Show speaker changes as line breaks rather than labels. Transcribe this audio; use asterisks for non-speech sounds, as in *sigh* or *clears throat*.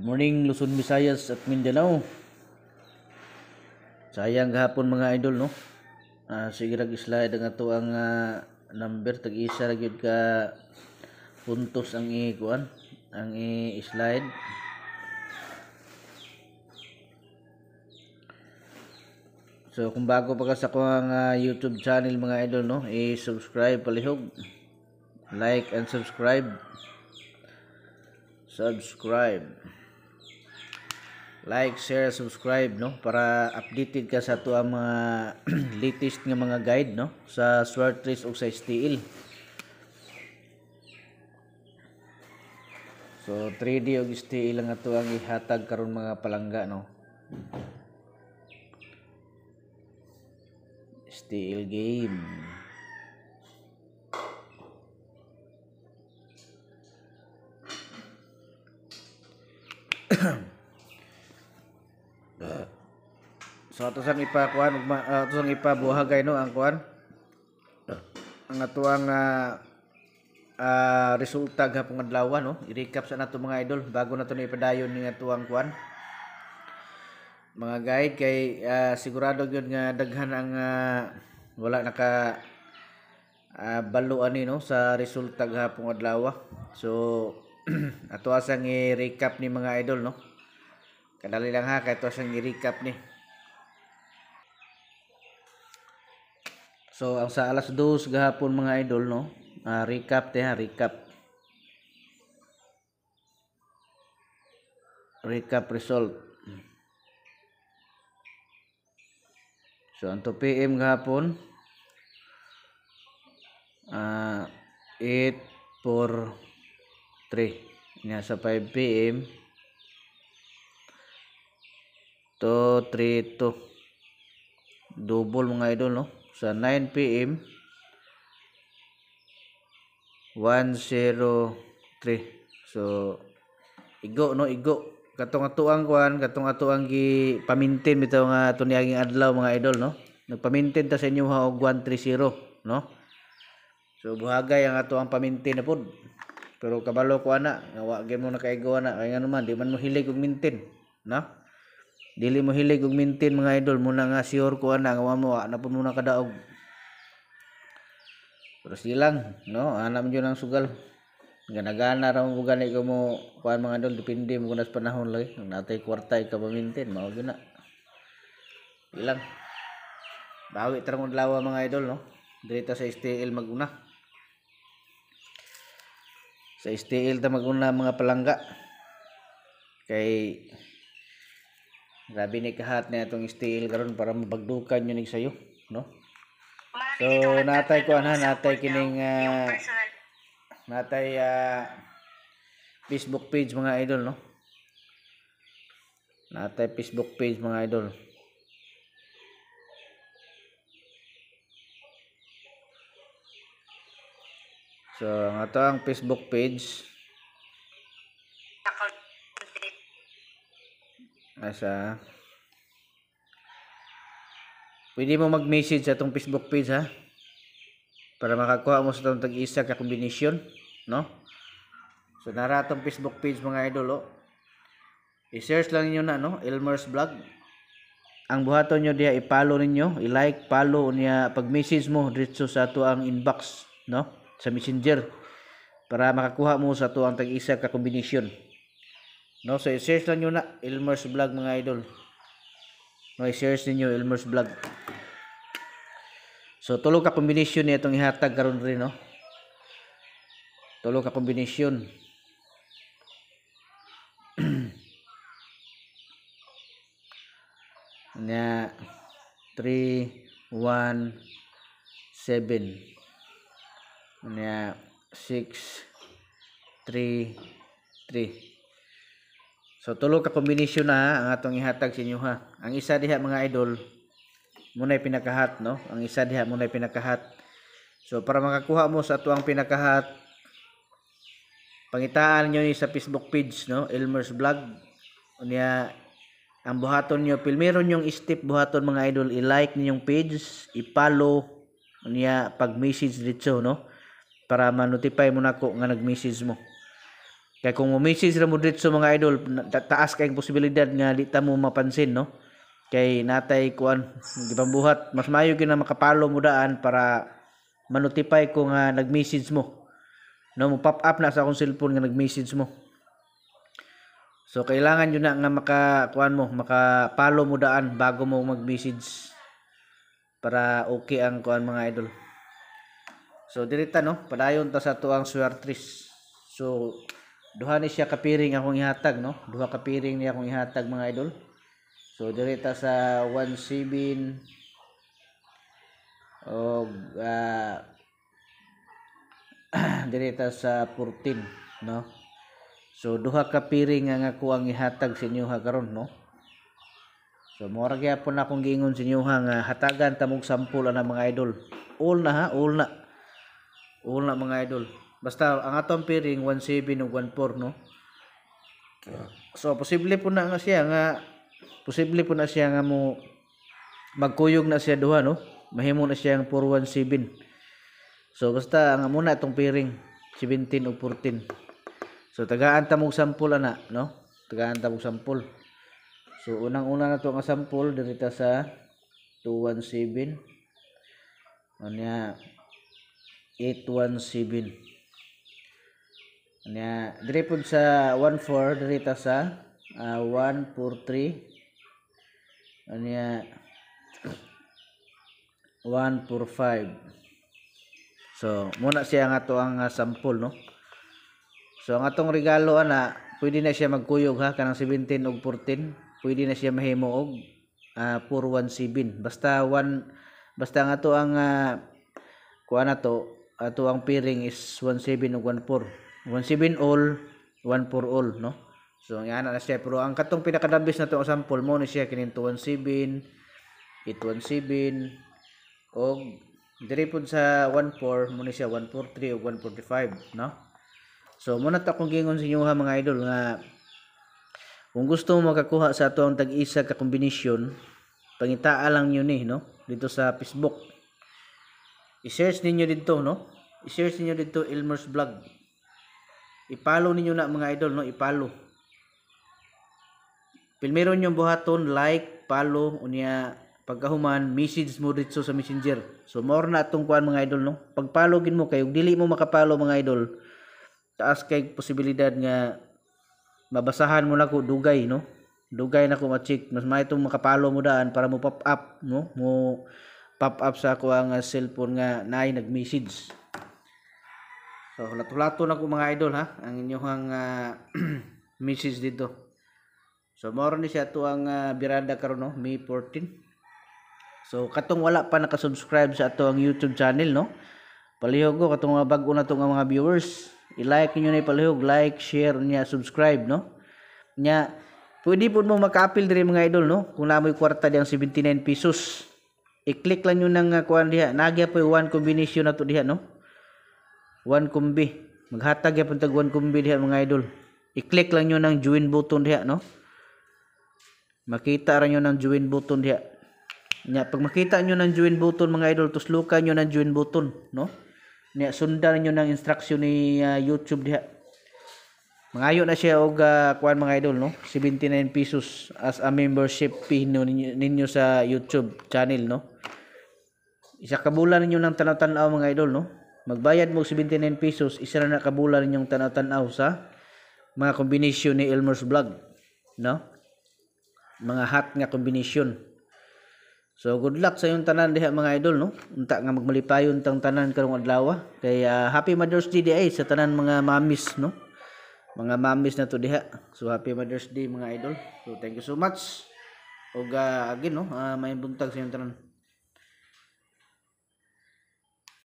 morning Luzon, Visayas at Mindanao. Sayang gahapon mga idol no. Uh, sige rag slide ang ato ang uh, number tag isa ra gyud ka puntos ang ikuan ang i-slide. So kung bago pa ka sa akong uh, ah, YouTube channel mga idol no, i-subscribe palihog. Like and subscribe subscribe like, share, subscribe no para updated ka sa tuwa mga *clears throat* latest nga mga guide no sa sword race o sa steel. So 3D og steel lang ato ang ihatag karon mga palangga no. Steel game. So ato sang ipakuan ug ato ah, sang ipabuhagay no ang kuan. Ang atuang uh, ah, uh, ah, resulta gapong adlaw no. I-recap sa nato mga idol bago nato ni ipadayon ning atuang kuan. Mga guide kay uh, sigurado gyud nga daghan ang uh, wala naka uh, balo ani no sa resulta gapong adlaw. So *clears throat* ato asang i-recap ni mga idol no. Kadali lang ha kay ato asang i-recap ni. So, ang sa alas 2 gahapon mga idol, no? Uh, recap, te ha, recap. Recap result. So, ang 2 PM gahapon, uh, 8, 4, 3. Nga sa 5 PM, 2, 3, 2. Double mga idol, no? sa 9 p.m. 103 so igo no igo katong atuang kuan katong atuang gi pamintin bitaw nga ato niaging adlaw mga idol no nagpamintin ta sa inyo ha og 130 no so buhagay ang ato ang pamintin na pod pero kabalo ko ana nga wa gyud mo nakaigo ana kay nga naman di man mo hilig og mintin na no? dili mo hilig og maintain mga idol muna nga sure ko ana nga mo na po muna kadaog Pero silang, no anam jud ang sugal Nga ganagana ra mo gani ko mo kuan mga idol depende mo kunas panahon lagi natay kwartay ka ba maintain mao na ilang bawi tarong lawa mga idol no dito sa STL maguna sa STL ta maguna mga palangga kay Grabe ni kahat na itong steel karon para mabagdukan yun sayo, no? So natay ko na ano, natay kining uh, natay uh, Facebook page mga idol, no? Natay Facebook page mga idol. So, ang ang Facebook page. Asa? Pwede mo mag-message sa itong Facebook page ha. Para makakuha mo sa itong tag-isa ka combination. No? So nara itong Facebook page mga idol. Oh. I-search lang niyo na no. Elmer's blog. Ang buhaton nyo diya i-follow ninyo. I-like, follow niya. Pag-message mo dito sa ito ang inbox. No? Sa messenger. Para makakuha mo sa ito ang tag-isa ka combination. No, so i-search lang niyo na Elmer's Vlog mga idol. No, i-search niyo Elmer's Vlog. So tulo ka combination nitong ihatag karon rin no. Tulo ka combination. Nya 3 1 7 Nya 6 3 3 So tulo ka kombinasyon na ha, ang atong ihatag sa inyo ha. Ang isa diha mga idol muna pinakahat no. Ang isa diha muna pinakahat. So para makakuha mo sa atong pinakahat pangitaan niyo ni sa Facebook page no, Elmer's Vlog. Unya ang buhaton niyo, pilmeron yung step buhaton mga idol, i-like ninyong page, i-follow niya pag-message dito no para ma-notify mo nako nga nag-message mo. Kaya kung message ra mo dito mga idol, taas kay posibilidad nga di ta mo mapansin no. Kay natay kuan gipambuhat, mas maayo gyud makapalo mo daan para manotify ko nga nag-message mo. No, mo pop up na sa akong cellphone nga nag-message mo. So kailangan yun na nga maka kuan mo, makapalo mo daan bago mo mag-message para okay ang kuan mga idol. So dirita no, padayon ta sa tuang swertris. So duha ni siya kapiring akong ihatag no duha kapiring ni akong ihatag mga idol so direta sa 17 og uh, ah, *clears throat* direta sa 14 no so duha kapiring nga ako ang ihatag sa inyo ha karon no So mura kaya po na akong giingon sa inyo ha nga hatagan tamog sampul na mga idol. All na ha, all na. All na mga idol. Basta ang atong piring 17 ug 14 no. Ah. So posible po na nga siya nga posible po na siya nga mo magkuyog na siya duha no. Mahimo na siya ang 417. So basta ang muna atong piring 17 ug 14. So tagaan ta mog sample ana no. Tagaan ta mog sample. So unang-una na to nga sample dirita sa 217. Ano 817 Nya, dire pud sa 14 dire ta sa uh, ah, 143 nya 145 So muna siya nga to ang uh, ah, sample no. So ang atong regalo ana pwede na siya magkuyog ha kanang 17 ug 14 pwede na siya mahimo og uh, ah, 417 basta 1 basta nga to ang uh, kuha na to ato ang piring is 17 ug 14 17 all, 1 for all, no? So, yan na siya. Pero ang katong pinakadabis na itong sample mo ni siya kinin 217, 817, o diri po sa 14, mo ni siya 143 o 145, no? So, muna ta kung gingon sa inyo ha mga idol nga kung gusto mo makakuha sa ato ang tag-isa ka kombinasyon, pangitaa lang yun ni no? Dito sa Facebook. I-search ninyo dito, no? I-search ninyo dito Elmer's Vlog. I-follow ninyo na mga idol, no? I-follow. Pilmero nyo buhaton, like, follow, unya, pagkahuman, message mo dito sa messenger. So, more na itong kuhan mga idol, no? Pag-follow gin mo kayo, dili mo makapalo mga idol, taas kay posibilidad nga mabasahan mo na ko dugay, no? Dugay na ko ma-check. Mas maitong makapalo mo daan para mo pop up, no? Mo pop up sa ako ang cellphone nga naay nag-message. So hulat-hulato na ko mga idol ha ang inyong uh, ah, *clears throat* message dito. So moro ni siya to ang uh, birada karon no, May 14. So katong wala pa naka-subscribe sa ato ang YouTube channel no. Palihog ko katong mga bago o na tong mga viewers. I-like niyo na palihog, like, share niya, subscribe no. Nya pwede po mo makapil diri mga idol no. Kung namoy kwarta diyang 79 pesos. I-click lang niyo nang uh, ah, kuan diha. Nagya po one combination na to diha no one kumbi maghatag ya puntag one kumbi diha mga idol i-click lang nyo ng join button diha no makita ra nyo ng join button diha nya pag makita nyo ng join button mga idol tuslukan nyo ng join button no nya sundan nyo ng instruction ni uh, YouTube diha Mangayo na siya og uh, kuan mga idol no 79 pesos as a membership fee ninyo, ninyo sa YouTube channel no Isa ka bulan ninyo nang tanaw-tanaw mga idol no magbayad mo 79 pesos isa na nakabulan ninyong tanaw-tanaw sa mga kombinasyon ni Elmer's Vlog no mga hot nga kombinasyon so good luck sa yung tanan diha mga idol no unta nga magmalipayon tang tanan karong adlaw kay uh, happy mother's day di eh, sa tanan mga mamis no mga mamis na to diha so happy mother's day mga idol so thank you so much og uh, again no uh, may buntag sa yung tanan